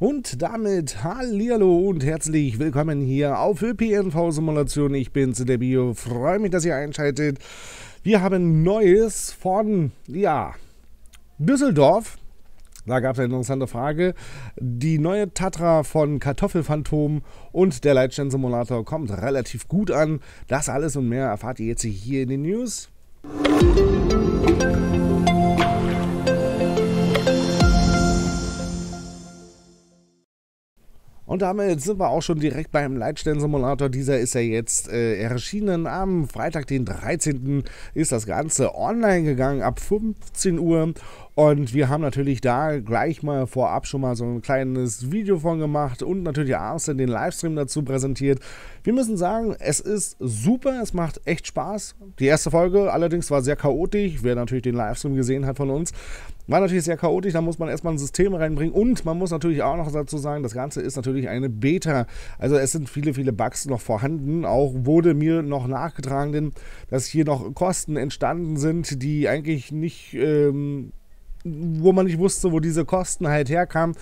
Und damit hallo und herzlich willkommen hier auf ÖPNV-Simulation. Ich bin's, der Bio, freue mich, dass ihr einschaltet. Wir haben Neues von, ja, Düsseldorf. Da gab es eine interessante Frage. Die neue Tatra von Kartoffelphantom und der Leitstern-Simulator kommt relativ gut an. Das alles und mehr erfahrt ihr jetzt hier in den News. Musik Und damit sind wir auch schon direkt beim Leitstellen-Simulator. Dieser ist ja jetzt äh, erschienen. Am Freitag, den 13. ist das Ganze online gegangen ab 15 Uhr. Und wir haben natürlich da gleich mal vorab schon mal so ein kleines Video von gemacht und natürlich auch den Livestream dazu präsentiert. Wir müssen sagen, es ist super, es macht echt Spaß. Die erste Folge allerdings war sehr chaotisch, wer natürlich den Livestream gesehen hat von uns. War natürlich sehr chaotisch, da muss man erstmal ein System reinbringen und man muss natürlich auch noch dazu sagen, das Ganze ist natürlich eine Beta. Also es sind viele, viele Bugs noch vorhanden. Auch wurde mir noch nachgetragen, denn, dass hier noch Kosten entstanden sind, die eigentlich nicht, ähm, wo man nicht wusste, wo diese Kosten halt herkamen.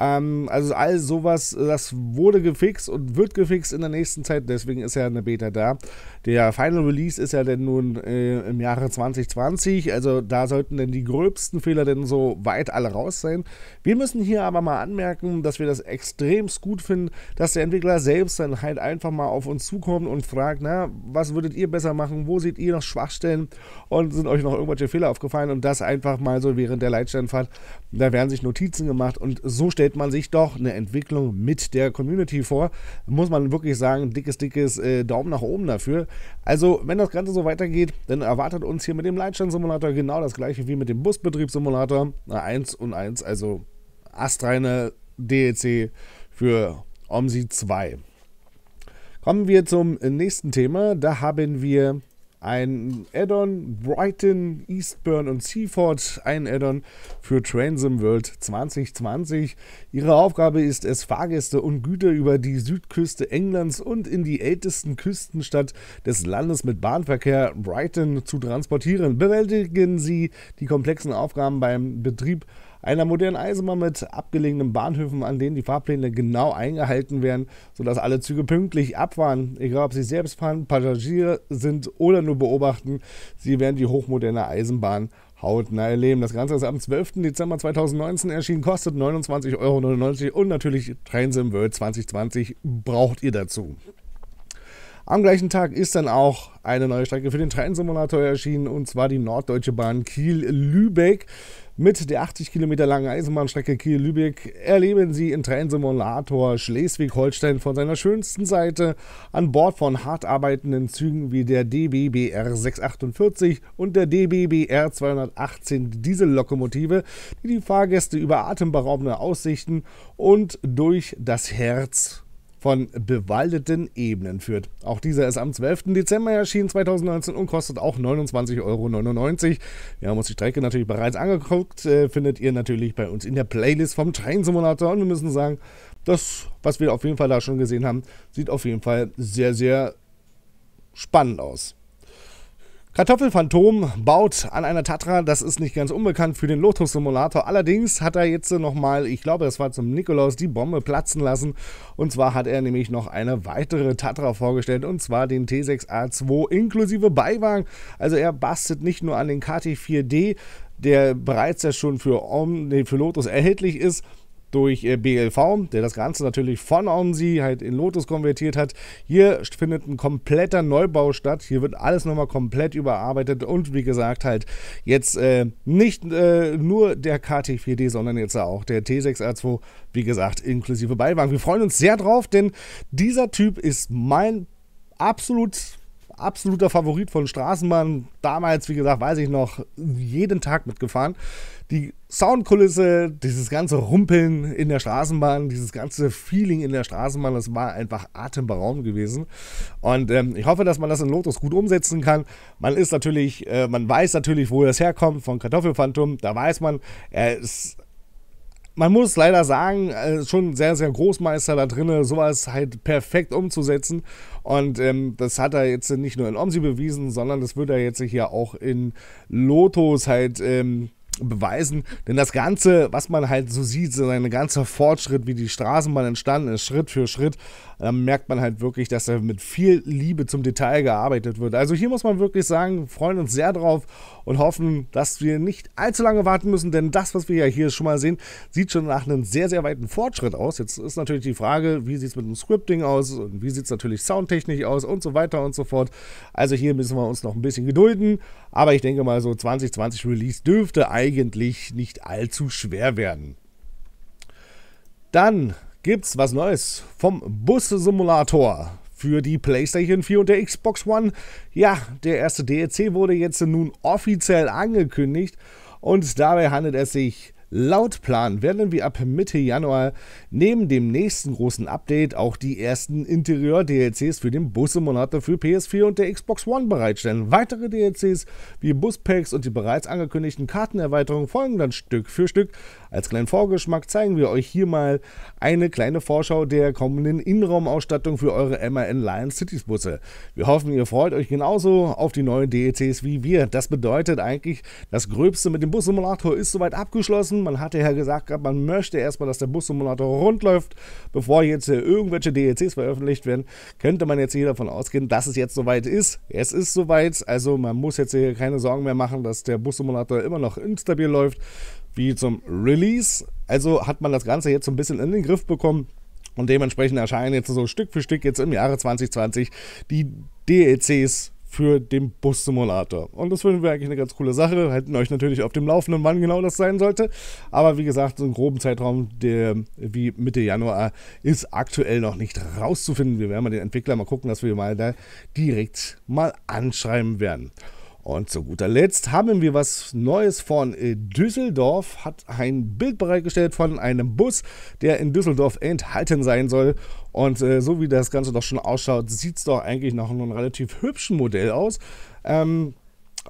Ähm, also all sowas, das wurde gefixt und wird gefixt in der nächsten Zeit, deswegen ist ja eine Beta da. Der Final Release ist ja denn nun äh, im Jahre 2020, also da sollten denn die gröbsten Fehler denn so weit alle raus sein. Wir müssen hier aber mal anmerken, dass wir das extremst gut finden, dass der Entwickler selbst dann halt einfach mal auf uns zukommt und fragt, na, was würdet ihr besser machen, wo seht ihr noch Schwachstellen und sind euch noch irgendwelche Fehler aufgefallen und das einfach mal so während der Leitsteinfahrt, da werden sich Notizen gemacht und so stellt stellt man sich doch eine Entwicklung mit der Community vor. Muss man wirklich sagen, dickes, dickes äh, Daumen nach oben dafür. Also, wenn das Ganze so weitergeht, dann erwartet uns hier mit dem leitstand genau das gleiche wie mit dem Busbetriebssimulator. Na, 1 und 1, also astreine DEC für OMSI 2. Kommen wir zum nächsten Thema. Da haben wir ein Add-on, Brighton, Eastburn und Seaford, ein Add-on für Transom World 2020. Ihre Aufgabe ist es, Fahrgäste und Güter über die Südküste Englands und in die ältesten Küstenstadt des Landes mit Bahnverkehr Brighton zu transportieren. Bewältigen Sie die komplexen Aufgaben beim Betrieb einer modernen Eisenbahn mit abgelegenen Bahnhöfen, an denen die Fahrpläne genau eingehalten werden, sodass alle Züge pünktlich abfahren. Egal, ob sie selbst fahren, Passagiere sind oder nur beobachten, sie werden die hochmoderne Eisenbahn hautnah erleben. Das Ganze ist am 12. Dezember 2019 erschienen, kostet 29,99 Euro und natürlich Trains World 2020 braucht ihr dazu. Am gleichen Tag ist dann auch eine neue Strecke für den Trainsimulator erschienen und zwar die Norddeutsche Bahn Kiel-Lübeck. Mit der 80 Kilometer langen Eisenbahnstrecke Kiel-Lübeck erleben Sie in Trainsimulator Schleswig-Holstein von seiner schönsten Seite an Bord von hart arbeitenden Zügen wie der DBBR 648 und der DBBR 218 Diesellokomotive, die die Fahrgäste über atemberaubende Aussichten und durch das Herz von bewaldeten Ebenen führt. Auch dieser ist am 12. Dezember erschienen 2019 und kostet auch 29,99 Euro. Wir haben uns die Strecke natürlich bereits angeguckt, äh, findet ihr natürlich bei uns in der Playlist vom Train Simulator und wir müssen sagen, das, was wir auf jeden Fall da schon gesehen haben, sieht auf jeden Fall sehr, sehr spannend aus. Kartoffelphantom baut an einer Tatra, das ist nicht ganz unbekannt für den Lotus-Simulator. Allerdings hat er jetzt nochmal, ich glaube, das war zum Nikolaus, die Bombe platzen lassen. Und zwar hat er nämlich noch eine weitere Tatra vorgestellt, und zwar den T6A2 inklusive Beiwagen. Also er bastelt nicht nur an den KT4D, der bereits ja schon für, Om, nee, für Lotus erhältlich ist, durch äh, BLV, der das Ganze natürlich von OnSea halt in Lotus konvertiert hat. Hier findet ein kompletter Neubau statt. Hier wird alles nochmal komplett überarbeitet und wie gesagt halt jetzt äh, nicht äh, nur der KT4D, sondern jetzt auch der t 6 r 2 wie gesagt, inklusive Beiwagen. Wir freuen uns sehr drauf, denn dieser Typ ist mein absolut absoluter Favorit von Straßenbahn. Damals, wie gesagt, weiß ich noch, jeden Tag mitgefahren. Die Soundkulisse, dieses ganze Rumpeln in der Straßenbahn, dieses ganze Feeling in der Straßenbahn, das war einfach atemberaubend gewesen. Und ähm, ich hoffe, dass man das in Lotus gut umsetzen kann. Man ist natürlich, äh, man weiß natürlich, wo das herkommt von Kartoffelphantom. Da weiß man, er ist man muss leider sagen, äh, schon sehr, sehr Großmeister da drin, sowas halt perfekt umzusetzen. Und ähm, das hat er jetzt nicht nur in Omsi bewiesen, sondern das wird er jetzt hier auch in Lotus halt ähm, beweisen. Denn das Ganze, was man halt so sieht, so ein ganzer Fortschritt, wie die Straßenbahn entstanden ist, Schritt für Schritt, da ähm, merkt man halt wirklich, dass da mit viel Liebe zum Detail gearbeitet wird. Also hier muss man wirklich sagen, freuen uns sehr drauf und hoffen, dass wir nicht allzu lange warten müssen, denn das, was wir ja hier schon mal sehen, sieht schon nach einem sehr, sehr weiten Fortschritt aus. Jetzt ist natürlich die Frage, wie sieht es mit dem Scripting aus und wie sieht es natürlich soundtechnisch aus und so weiter und so fort. Also hier müssen wir uns noch ein bisschen gedulden, aber ich denke mal so 2020 Release dürfte eigentlich eigentlich nicht allzu schwer werden. Dann gibt's was Neues vom Bus-Simulator für die PlayStation 4 und der Xbox One. Ja, der erste DLC wurde jetzt nun offiziell angekündigt und dabei handelt es sich um Laut Plan werden wir ab Mitte Januar neben dem nächsten großen Update auch die ersten Interieur-DLCs für den Bus Monate für PS4 und der Xbox One bereitstellen. Weitere DLCs wie Buspacks und die bereits angekündigten Kartenerweiterungen folgen dann Stück für Stück. Als kleinen Vorgeschmack zeigen wir euch hier mal eine kleine Vorschau der kommenden Innenraumausstattung für eure MAN Lion Cities Busse. Wir hoffen, ihr freut euch genauso auf die neuen DLCs wie wir. Das bedeutet eigentlich, das Gröbste mit dem Bussimulator ist soweit abgeschlossen lassen. Man hatte ja gesagt, man möchte erstmal, dass der Bussimulator rund läuft, bevor jetzt irgendwelche DLCs veröffentlicht werden. Könnte man jetzt hier davon ausgehen, dass es jetzt soweit ist. Es ist soweit, also man muss jetzt hier keine Sorgen mehr machen, dass der Bus-Simulator immer noch instabil läuft, wie zum Release. Also hat man das Ganze jetzt so ein bisschen in den Griff bekommen. Und dementsprechend erscheinen jetzt so Stück für Stück jetzt im Jahre 2020 die DLCs für den Bus-Simulator. Und das finden wir eigentlich eine ganz coole Sache. Halten euch natürlich auf dem Laufenden, wann genau das sein sollte. Aber wie gesagt, so einen groben Zeitraum, der wie Mitte Januar, ist aktuell noch nicht rauszufinden. Wir werden mal den Entwickler mal gucken, dass wir mal da direkt mal anschreiben werden. Und zu guter Letzt haben wir was Neues von äh, Düsseldorf, hat ein Bild bereitgestellt von einem Bus, der in Düsseldorf enthalten sein soll. Und äh, so wie das Ganze doch schon ausschaut, sieht es doch eigentlich nach einem relativ hübschen Modell aus. Ähm,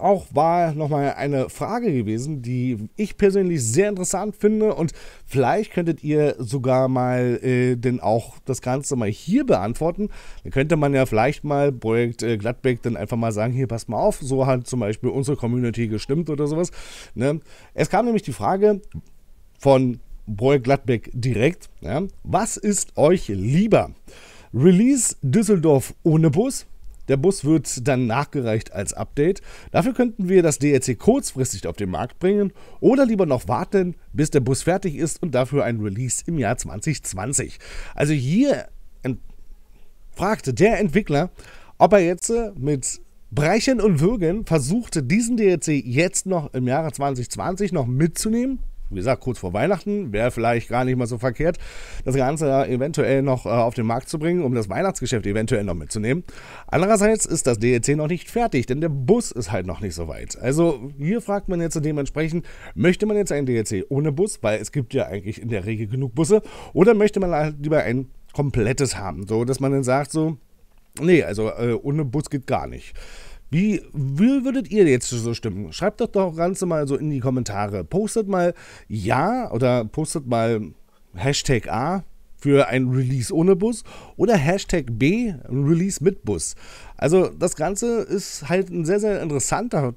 auch war nochmal eine Frage gewesen, die ich persönlich sehr interessant finde und vielleicht könntet ihr sogar mal äh, denn auch das Ganze mal hier beantworten. Dann könnte man ja vielleicht mal Projekt äh, Gladbeck dann einfach mal sagen, hier passt mal auf, so hat zum Beispiel unsere Community gestimmt oder sowas. Ne? Es kam nämlich die Frage von Projekt Gladbeck direkt, ja? was ist euch lieber? Release Düsseldorf ohne Bus der Bus wird dann nachgereicht als Update. Dafür könnten wir das DLC kurzfristig auf den Markt bringen oder lieber noch warten, bis der Bus fertig ist und dafür ein Release im Jahr 2020. Also hier fragte der Entwickler, ob er jetzt äh, mit Brechen und Würgen versuchte, diesen DLC jetzt noch im Jahre 2020 noch mitzunehmen wie gesagt, kurz vor Weihnachten, wäre vielleicht gar nicht mal so verkehrt, das Ganze eventuell noch äh, auf den Markt zu bringen, um das Weihnachtsgeschäft eventuell noch mitzunehmen. Andererseits ist das DLC e noch nicht fertig, denn der Bus ist halt noch nicht so weit. Also hier fragt man jetzt dementsprechend, möchte man jetzt ein DLC e ohne Bus, weil es gibt ja eigentlich in der Regel genug Busse, oder möchte man halt lieber ein komplettes haben, so dass man dann sagt so, nee, also äh, ohne Bus geht gar nicht. Wie, wie würdet ihr jetzt so stimmen? Schreibt doch doch Ganze mal so in die Kommentare. Postet mal Ja oder postet mal Hashtag A für ein Release ohne Bus oder Hashtag B, ein Release mit Bus. Also das Ganze ist halt ein sehr, sehr interessanter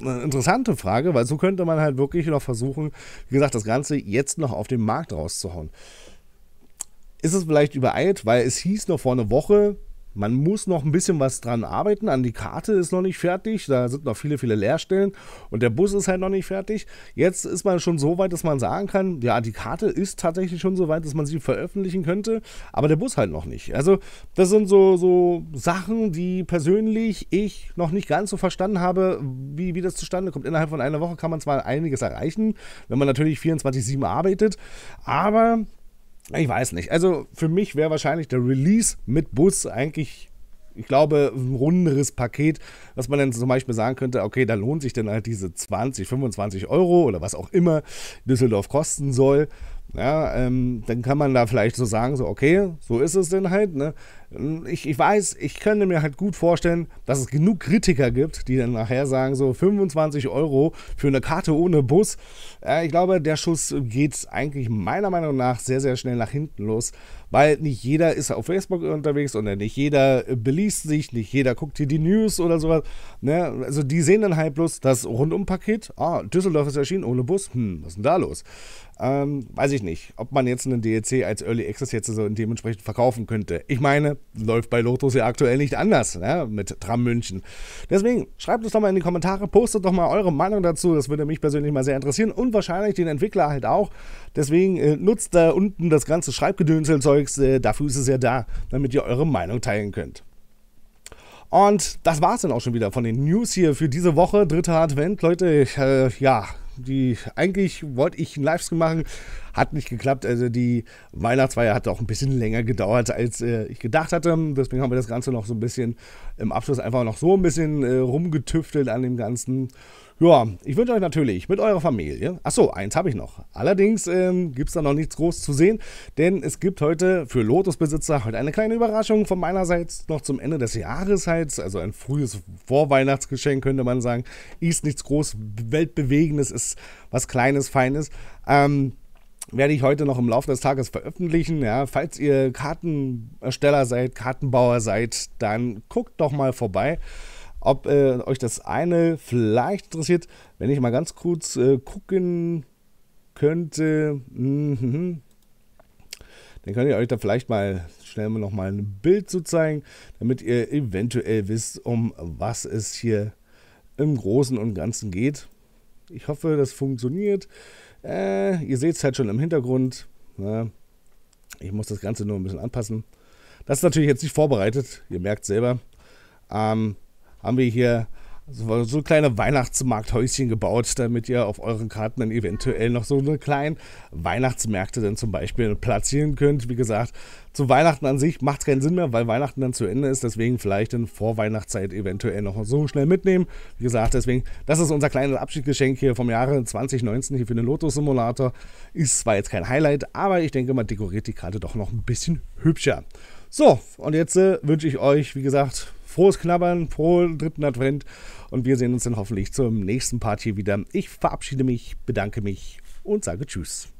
eine interessante Frage, weil so könnte man halt wirklich noch versuchen, wie gesagt, das Ganze jetzt noch auf den Markt rauszuhauen. Ist es vielleicht übereilt, weil es hieß noch vor einer Woche, man muss noch ein bisschen was dran arbeiten. An die Karte ist noch nicht fertig. Da sind noch viele, viele Leerstellen. Und der Bus ist halt noch nicht fertig. Jetzt ist man schon so weit, dass man sagen kann, ja, die Karte ist tatsächlich schon so weit, dass man sie veröffentlichen könnte. Aber der Bus halt noch nicht. Also das sind so, so Sachen, die persönlich ich noch nicht ganz so verstanden habe, wie, wie das zustande kommt. Innerhalb von einer Woche kann man zwar einiges erreichen, wenn man natürlich 24-7 arbeitet. Aber ich weiß nicht. Also für mich wäre wahrscheinlich der Release mit Bus eigentlich, ich glaube, ein runderes Paket, dass man dann zum Beispiel sagen könnte, okay, da lohnt sich dann halt diese 20, 25 Euro oder was auch immer Düsseldorf kosten soll. Ja, ähm, dann kann man da vielleicht so sagen, so okay, so ist es denn halt. Ne? ich, ich weiß, ich könnte mir halt gut vorstellen, dass es genug Kritiker gibt, die dann nachher sagen, so 25 Euro für eine Karte ohne Bus. Äh, ich glaube, der Schuss geht eigentlich meiner Meinung nach sehr, sehr schnell nach hinten los, weil nicht jeder ist auf Facebook unterwegs und nicht jeder beliest sich, nicht jeder guckt hier die News oder sowas. Ne? Also die sehen dann halt bloß das Rundumpaket. Ah, Düsseldorf ist erschienen ohne Bus. Hm, was ist denn da los? Ähm, weiß ich nicht, ob man jetzt einen DLC als Early Access jetzt so dementsprechend verkaufen könnte. Ich meine, läuft bei Lotus ja aktuell nicht anders ne? mit Tram München. Deswegen schreibt es doch mal in die Kommentare, postet doch mal eure Meinung dazu. Das würde mich persönlich mal sehr interessieren und wahrscheinlich den Entwickler halt auch. Deswegen äh, nutzt da unten das ganze Schreibgedönselzeugs. Äh, dafür ist es ja da, damit ihr eure Meinung teilen könnt. Und das war es dann auch schon wieder von den News hier für diese Woche. Dritter Advent. Leute, ich, äh, ja, die, eigentlich wollte ich einen Livestream machen, hat nicht geklappt. Also die Weihnachtsfeier hat auch ein bisschen länger gedauert, als äh, ich gedacht hatte. Deswegen haben wir das Ganze noch so ein bisschen im Abschluss einfach noch so ein bisschen äh, rumgetüftelt an dem Ganzen. Ja, ich wünsche euch natürlich mit eurer Familie. Achso, eins habe ich noch. Allerdings ähm, gibt es da noch nichts groß zu sehen, denn es gibt heute für Lotusbesitzer heute halt eine kleine Überraschung von meinerseits noch zum Ende des Jahres halt. Also ein frühes Vorweihnachtsgeschenk könnte man sagen. Ist nichts groß Weltbewegendes, ist was Kleines, Feines. Ähm, werde ich heute noch im Laufe des Tages veröffentlichen. Ja, falls ihr Kartenersteller seid, Kartenbauer seid, dann guckt doch mal vorbei ob äh, euch das eine vielleicht interessiert. Wenn ich mal ganz kurz äh, gucken könnte, mm -hmm. dann könnt ihr euch da vielleicht mal schnell mal noch mal ein Bild zu zeigen, damit ihr eventuell wisst, um was es hier im Großen und Ganzen geht. Ich hoffe, das funktioniert. Äh, ihr seht es halt schon im Hintergrund. Ne? Ich muss das Ganze nur ein bisschen anpassen. Das ist natürlich jetzt nicht vorbereitet, ihr merkt selber. Ähm, haben wir hier so, so kleine Weihnachtsmarkthäuschen gebaut, damit ihr auf euren Karten dann eventuell noch so eine kleinen Weihnachtsmärkte dann zum Beispiel platzieren könnt. Wie gesagt, zu Weihnachten an sich macht es keinen Sinn mehr, weil Weihnachten dann zu Ende ist. Deswegen vielleicht in Vorweihnachtszeit eventuell noch so schnell mitnehmen. Wie gesagt, deswegen, das ist unser kleines Abschiedsgeschenk hier vom Jahre 2019 hier für den Lotus Simulator. Ist zwar jetzt kein Highlight, aber ich denke, man dekoriert die Karte doch noch ein bisschen hübscher. So, und jetzt äh, wünsche ich euch, wie gesagt, frohes Knabbern, frohen dritten Advent und wir sehen uns dann hoffentlich zum nächsten Part hier wieder. Ich verabschiede mich, bedanke mich und sage Tschüss.